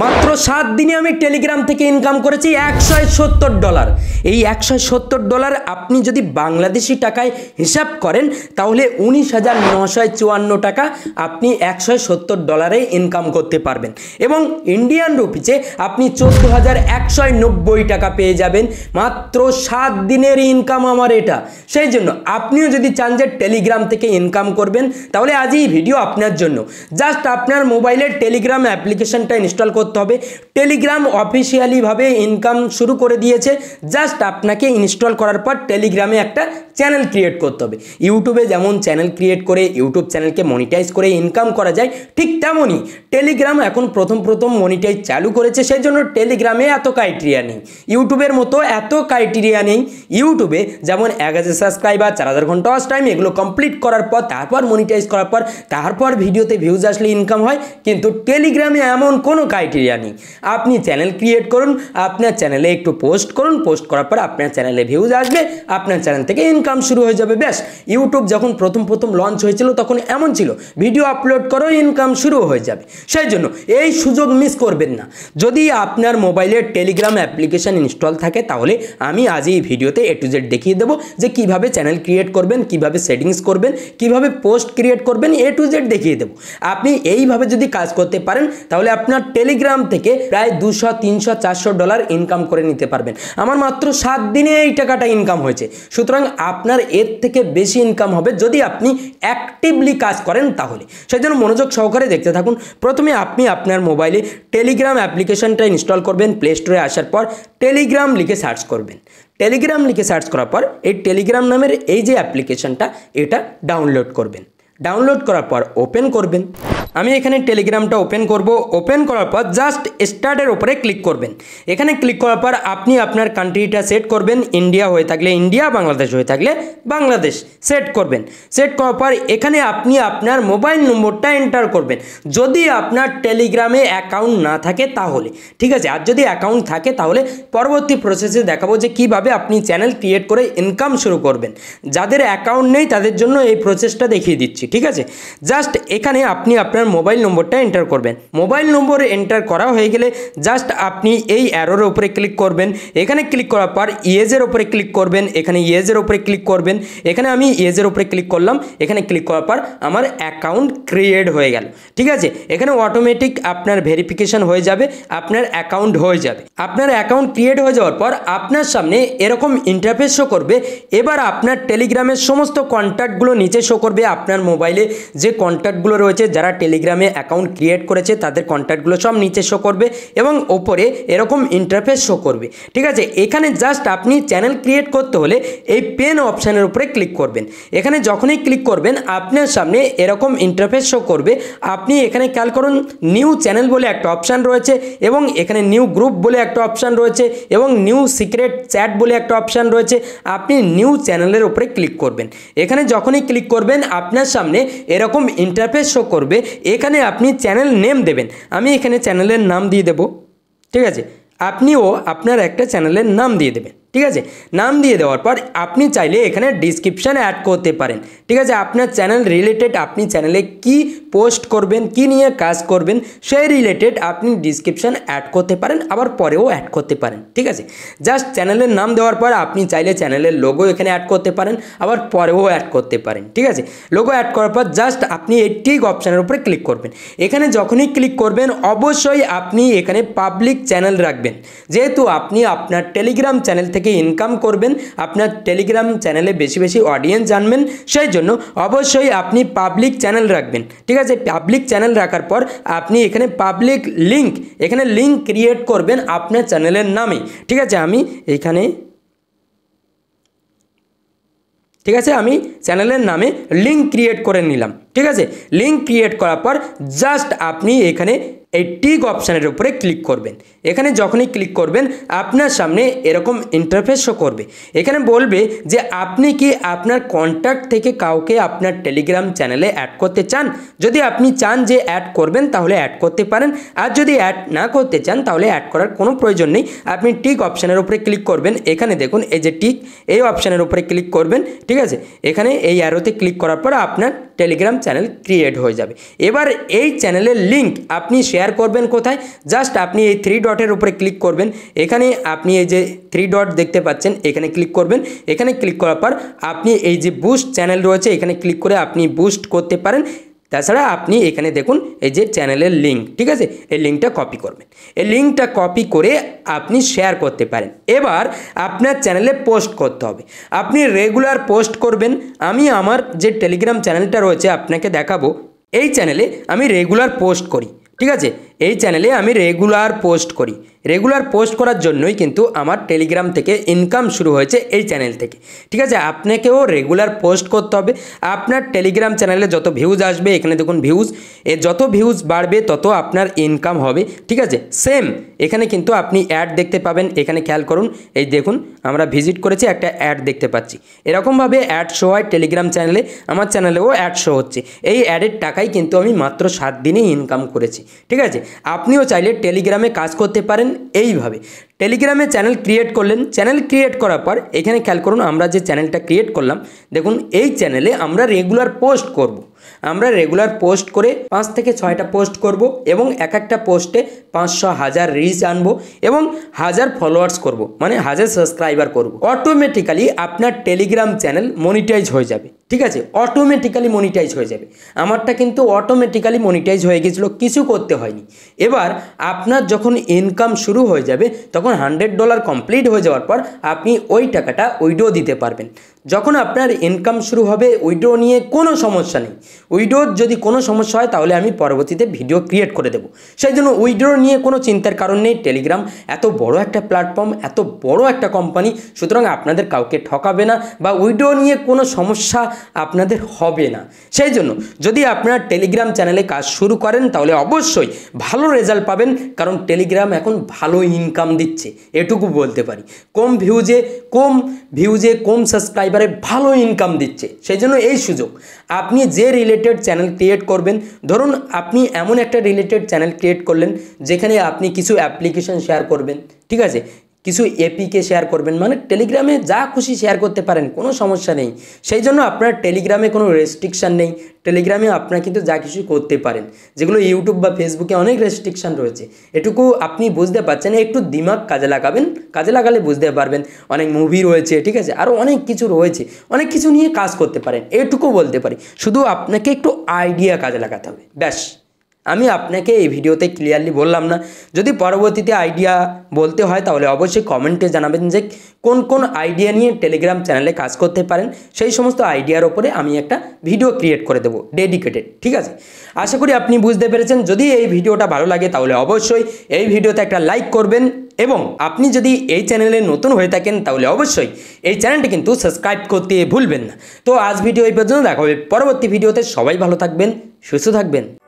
মাত্র সাত দিনে আমি টেলিগ্রাম থেকে ইনকাম করেছি একশো সত্তর ডলার এই একশো সত্তর ডলার আপনি যদি বাংলাদেশি টাকায় হিসাব করেন তাহলে উনিশ হাজার নশো চুয়ান্ন টাকা আপনি একশো সত্তর ডলারে ইনকাম করতে পারবেন এবং ইন্ডিয়ান রুপিজে আপনি চোদ্দো হাজার একশো নব্বই টাকা পেয়ে যাবেন মাত্র সাত দিনের ইনকাম আমার এটা সেই জন্য আপনিও যদি চান যে টেলিগ্রাম থেকে ইনকাম করবেন তাহলে আজই ভিডিও আপনার জন্য জাস্ট আপনার মোবাইলের টেলিগ্রাম অ্যাপ্লিকেশনটা ইনস্টল করতে হবে টেলিগ্রাম অফিসিয়ালিভাবে ইনকাম শুরু করে দিয়েছে জাস্ট আপনাকে ইনস্টল করার পর টেলিগ্রামে একটা চ্যানেল ক্রিয়েট করতে হবে ইউটিউবে যেমন চ্যানেল ক্রিয়েট করে ইউটিউব চ্যানেলকে মনিটাইজ করে ইনকাম করা যায় ঠিক তেমনই টেলিগ্রাম এখন প্রথম প্রথম মনিটাইজ চালু করেছে সেই জন্য টেলিগ্রামে এত ক্রাইটেরিয়া নেই ইউটিউবের মতো এত ক্রাইটেরিয়া নেই ইউটিউবে যেমন এক হাজার সাবস্ক্রাইবার চার হাজার ঘন্টা ওয়াচ টাইম এগুলো কমপ্লিট করার পর তারপর মনিটাইজ করার পর তারপর ভিডিওতে ভিউজ আসলে ইনকাম হয় কিন্তু টেলিগ্রামে এমন কোনো ক্রাইটেরিয়া নেই আপনি চ্যানেল ক্রিয়েট করুন আপনার চ্যানেলে একটু পোস্ট করুন পোস্ট করার পর আপনার চ্যানেলে ভিউজ আসবে আপনার চ্যানেল থেকে ইনকাম ইনকাম শুরু হয়ে যাবে ব্যাস ইউটিউব যখন প্রথম প্রথম লঞ্চ হয়েছিল তখন এমন ছিল ভিডিও আপলোড করো ইনকাম শুরু হয়ে যাবে সেই জন্য এই সুযোগ মিস করবেন না যদি আপনার মোবাইলে টেলিগ্রাম অ্যাপ্লিকেশান ইনস্টল থাকে তাহলে আমি আজ এই ভিডিওতে এ টু জেড দেখিয়ে দেবো যে কিভাবে চ্যানেল ক্রিয়েট করবেন কিভাবে সেটিংস করবেন কিভাবে পোস্ট ক্রিয়েট করবেন এ টু জেড দেখিয়ে দেবো আপনি এইভাবে যদি কাজ করতে পারেন তাহলে আপনার টেলিগ্রাম থেকে প্রায় দুশো তিনশো চারশো ডলার ইনকাম করে নিতে পারবেন আমার মাত্র সাত দিনে এই টাকাটা ইনকাম হয়েছে সুতরাং আপনার এর থেকে বেশি ইনকাম হবে যদি আপনি অ্যাক্টিভলি কাজ করেন তাহলে সেই জন্য মনোযোগ সহকারে দেখতে থাকুন প্রথমে আপনি আপনার মোবাইলে টেলিগ্রাম অ্যাপ্লিকেশনটা ইনস্টল করবেন প্লে স্টোরে আসার পর টেলিগ্রাম লিখে সার্চ করবেন টেলিগ্রাম লিখে সার্চ করার পর এই টেলিগ্রাম নামের এই যে অ্যাপ্লিকেশনটা এটা ডাউনলোড করবেন ডাউনলোড করার পর ওপেন করবেন আমি এখানে টেলিগ্রামটা ওপেন করব ওপেন করার পর জাস্ট স্টার্টের ওপরে ক্লিক করবেন এখানে ক্লিক করার পর আপনি আপনার কান্ট্রিটা সেট করবেন ইন্ডিয়া হয়ে থাকলে ইন্ডিয়া বাংলাদেশ হয়ে থাকলে বাংলাদেশ সেট করবেন সেট করার পর এখানে আপনি আপনার মোবাইল নম্বরটা এন্টার করবেন যদি আপনার টেলিগ্রামে অ্যাকাউন্ট না থাকে তাহলে ঠিক আছে আর যদি অ্যাকাউন্ট থাকে তাহলে পরবর্তী প্রসেসে দেখাবো যে কিভাবে আপনি চ্যানেল ক্রিয়েট করে ইনকাম শুরু করবেন যাদের অ্যাকাউন্ট নেই তাদের জন্য এই প্রসেসটা দেখিয়ে দিচ্ছি ঠিক আছে জাস্ট এখানে আপনি আপনার মোবাইল নম্বরটা এন্টার করবেন মোবাইল নম্বর এন্টার করা হয়ে গেলে জাস্ট আপনি এই অ্যারোর ওপরে ক্লিক করবেন এখানে ক্লিক করার পর ইয়েজের ওপরে ক্লিক করবেন এখানে ইয়েজের ওপরে ক্লিক করবেন এখানে আমি ইয়েজের ওপরে ক্লিক করলাম এখানে ক্লিক করার পর আমার অ্যাকাউন্ট ক্রিয়েট হয়ে গেল ঠিক আছে এখানে অটোমেটিক আপনার ভেরিফিকেশান হয়ে যাবে আপনার অ্যাকাউন্ট হয়ে যাবে আপনার অ্যাকাউন্ট ক্রিয়েট হয়ে যাওয়ার পর আপনার সামনে এরকম ইন্টারফেস শো করবে এবার আপনার টেলিগ্রামের সমস্ত কন্ট্যাক্টগুলো নিচে শো করবে আপনার মোবাইলে যে কন্ট্যাক্টগুলো রয়েছে যারা টেলিগ্রামে অ্যাকাউন্ট ক্রিয়েট করেছে তাদের কন্ট্যাক্টগুলো সব নিচে শো করবে এবং ওপরে এরকম ইন্টারফেস শো করবে ঠিক আছে এখানে জাস্ট আপনি চ্যানেল ক্রিয়েট করতে হলে এই পেন অপশানের উপরে ক্লিক করবেন এখানে যখনই ক্লিক করবেন আপনার সামনে এরকম ইন্টারফেস শো করবে আপনি এখানে খেয়াল করুন নিউ চ্যানেল বলে একটা অপশান রয়েছে এবং এখানে নিউ গ্রুপ বলে একটা অপশান রয়েছে এবং নিউ সিক্রেট চ্যাট বলে একটা অপশান রয়েছে আপনি নিউ চ্যানেলের উপরে ক্লিক করবেন এখানে যখনই ক্লিক করবেন আপনার সামনে এরকম ইন্টারফেস শো করবে এখানে আপনি চ্যানেল নেম দেবেন আমি এখানে চ্যানেলের নাম দিয়ে দেব ঠিক আছে আপনিও আপনার একটা চ্যানেলের নাম দিয়ে দেবেন ঠিক আছে নাম দিয়ে দেওয়ার পর আপনি চাইলে এখানে ডিসক্রিপশান অ্যাড করতে পারেন ঠিক আছে আপনার চ্যানেল রিলেটেড আপনি চ্যানেলে কি পোস্ট করবেন কি নিয়ে কাজ করবেন সেই রিলেটেড আপনি ডিসক্রিপশান অ্যাড করতে পারেন আবার পরেও অ্যাড করতে পারেন ঠিক আছে জাস্ট চ্যানেলের নাম দেওয়ার পর আপনি চাইলে চ্যানেলের লোগো এখানে অ্যাড করতে পারেন আবার পরেও অ্যাড করতে পারেন ঠিক আছে লোগো অ্যাড করার পর জাস্ট আপনি এই ঠিক অপশানের উপরে ক্লিক করবেন এখানে যখনই ক্লিক করবেন অবশ্যই আপনি এখানে পাবলিক চ্যানেল রাখবেন যেহেতু আপনি আপনার টেলিগ্রাম চ্যানেল থেকে থেকে ইনকাম করবেন আপনার টেলিগ্রাম চ্যানেলে বেশি বেশি অডিয়েন্স জানবেন সেই জন্য অবশ্যই আপনি পাবলিক চ্যানেল রাখবেন ঠিক আছে পাবলিক চ্যানেল রাখার পর আপনি এখানে পাবলিক লিঙ্ক এখানে লিঙ্ক ক্রিয়েট করবেন আপনার চ্যানেলের নামে ঠিক আছে আমি এখানে ঠিক আছে আমি চ্যানেলের নামে লিঙ্ক ক্রিয়েট করে নিলাম ঠিক আছে লিঙ্ক ক্রিয়েট করার পর জাস্ট আপনি এখানে এই টিক অপশানের উপরে ক্লিক করবেন এখানে যখনই ক্লিক করবেন আপনার সামনে এরকম ইন্টারফেসও করবে এখানে বলবে যে আপনি কি আপনার কন্ট্যাক্ট থেকে কাউকে আপনার টেলিগ্রাম চ্যানেলে অ্যাড করতে চান যদি আপনি চান যে অ্যাড করবেন তাহলে অ্যাড করতে পারেন আর যদি অ্যাড না করতে চান তাহলে অ্যাড করার কোনো প্রয়োজন নেই আপনি টিক অপশানের উপরে ক্লিক করবেন এখানে দেখুন এই যে টিক এই অপশানের উপরে ক্লিক করবেন ঠিক আছে এখানে এই অ্যারোতে ক্লিক করার পর আপনার টেলিগ্রাম চ্যানেল ক্রিয়েট হয়ে যাবে এবার এই চ্যানেলের লিঙ্ক আপনি শেয়ার করবেন কোথায় জাস্ট আপনি এই থ্রি ডটের উপরে ক্লিক করবেন এখানে আপনি এই যে থ্রি ডট দেখতে পাচ্ছেন এখানে ক্লিক করবেন এখানে ক্লিক করার পর আপনি এই যে বুস্ট চ্যানেল রয়েছে এখানে ক্লিক করে আপনি বুস্ট করতে পারেন তাছাড়া আপনি এখানে দেখুন এই যে চ্যানেলের লিঙ্ক ঠিক আছে এই লিঙ্কটা কপি করবেন এই লিঙ্কটা কপি করে আপনি শেয়ার করতে পারেন এবার আপনার চ্যানেলে পোস্ট করতে হবে আপনি রেগুলার পোস্ট করবেন আমি আমার যে টেলিগ্রাম চ্যানেলটা রয়েছে আপনাকে দেখাবো এই চ্যানেলে আমি রেগুলার পোস্ট করি ঠিক আছে এই চ্যানেলে আমি রেগুলার পোস্ট করি রেগুলার পোস্ট করার জন্যই কিন্তু আমার টেলিগ্রাম থেকে ইনকাম শুরু হয়েছে এই চ্যানেল থেকে ঠিক আছে আপনাকেও রেগুলার পোস্ট করতে হবে আপনার টেলিগ্রাম চ্যানেলে যত ভিউজ আসবে এখানে দেখুন ভিউজ এ যত ভিউজ বাড়বে তত আপনার ইনকাম হবে ঠিক আছে সেম এখানে কিন্তু আপনি অ্যাড দেখতে পাবেন এখানে খেয়াল করুন এই দেখুন আমরা ভিজিট করেছি একটা অ্যাড দেখতে পাচ্ছি এরকমভাবে অ্যাড শো হয় টেলিগ্রাম চ্যানেলে আমার চ্যানেলেও অ্যাড শো হচ্ছে এই অ্যাডের টাকাই কিন্তু আমি মাত্র সাত দিনেই ইনকাম করেছি ঠিক আছে আপনিও চাইলে টেলিগ্রামে কাজ করতে পারেন এইভাবে টেলিগ্রামে চ্যানেল ক্রিয়েট করলেন চ্যানেল ক্রিয়েট করার পর এখানে খেয়াল করুন আমরা যে চ্যানেলটা ক্রিয়েট করলাম দেখুন এই চ্যানেলে আমরা রেগুলার পোস্ট করব। আমরা রেগুলার পোস্ট করে পাঁচ থেকে ছয়টা পোস্ট করব এবং এক একটা পোস্টে পাঁচশো হাজার রিচ আনবো এবং হাজার ফলোয়ার্স করব। মানে হাজার সাবস্ক্রাইবার করব। অটোমেটিক্যালি আপনার টেলিগ্রাম চ্যানেল মনিটাইজ হয়ে যাবে ঠিক আছে অটোমেটিক্যালি মনিটাইজ হয়ে যাবে আমারটা কিন্তু অটোমেটিক্যালি মনিটাইজ হয়ে গেছিলো কিছু করতে হয়নি এবার আপনার যখন ইনকাম শুরু হয়ে যাবে তখন যখন হান্ড্রেড ডলার কমপ্লিট হয়ে যাওয়ার পর আপনি ওই টাকাটা উইড্রো দিতে পারবেন যখন আপনার ইনকাম শুরু হবে উইড্রো নিয়ে কোনো সমস্যা নেই উইড্রোর যদি কোনো সমস্যা হয় তাহলে আমি পরবর্তীতে ভিডিও ক্রিয়েট করে দেবো সেই জন্য উইড্রো নিয়ে কোনো চিন্তার কারণ নেই টেলিগ্রাম এত বড় একটা প্ল্যাটফর্ম এত বড় একটা কোম্পানি সুতরাং আপনাদের কাউকে ঠকাবে না বা উইড্রো নিয়ে কোনো সমস্যা আপনাদের হবে না সেই জন্য যদি আপনারা টেলিগ্রাম চ্যানেলে কাজ শুরু করেন তাহলে অবশ্যই ভালো রেজাল্ট পাবেন কারণ টেলিগ্রাম এখন ভালো ইনকাম দিচ্ছে দিচ্ছে এটুকু বলতে পারি কম ভিউজে কম ভিউজে কম সাবস্ক্রাইবারে ভালো ইনকাম দিচ্ছে সেই জন্য এই সুযোগ আপনি যে রিলেটেড চ্যানেল ক্রিয়েট করবেন ধরুন আপনি এমন একটা রিলেটেড চ্যানেল ক্রিয়েট করলেন যেখানে আপনি কিছু অ্যাপ্লিকেশন শেয়ার করবেন ঠিক আছে কিছু এপিকে শেয়ার করবেন মানে টেলিগ্রামে যা খুশি শেয়ার করতে পারেন কোনো সমস্যা নেই সেই জন্য আপনার টেলিগ্রামে কোনো রেস্ট্রিকশান নেই টেলিগ্রামে আপনারা কিন্তু যা কিছু করতে পারেন যেগুলো ইউটিউব বা ফেসবুকে অনেক রেস্ট্রিকশান রয়েছে এটুকু আপনি বুঝতে পারছেন একটু দিমাগ কাজে লাগাবেন কাজে লাগালে বুঝতে পারবেন অনেক মুভি রয়েছে ঠিক আছে আরও অনেক কিছু রয়েছে অনেক কিছু নিয়ে কাজ করতে পারেন এটুকু বলতে পারি শুধু আপনাকে একটু আইডিয়া কাজে লাগাতে হবে ব্যাস আমি আপনাকে এই ভিডিওতে ক্লিয়ারলি বললাম না যদি পরবর্তীতে আইডিয়া বলতে হয় তাহলে অবশ্যই কমেন্টে জানাবেন যে কোন কোন আইডিয়া নিয়ে টেলিগ্রাম চ্যানেলে কাজ করতে পারেন সেই সমস্ত আইডিয়ার ওপরে আমি একটা ভিডিও ক্রিয়েট করে দেবো ডেডিকেটেড ঠিক আছে আশা করি আপনি বুঝতে পেরেছেন যদি এই ভিডিওটা ভালো লাগে তাহলে অবশ্যই এই ভিডিওতে একটা লাইক করবেন এবং আপনি যদি এই চ্যানেলে নতুন হয়ে থাকেন তাহলে অবশ্যই এই চ্যানেলটি কিন্তু সাবস্ক্রাইব করতে ভুলবেন না তো আজ ভিডিও এই পর্যন্ত দেখা হবে পরবর্তী ভিডিওতে সবাই ভালো থাকবেন সুস্থ থাকবেন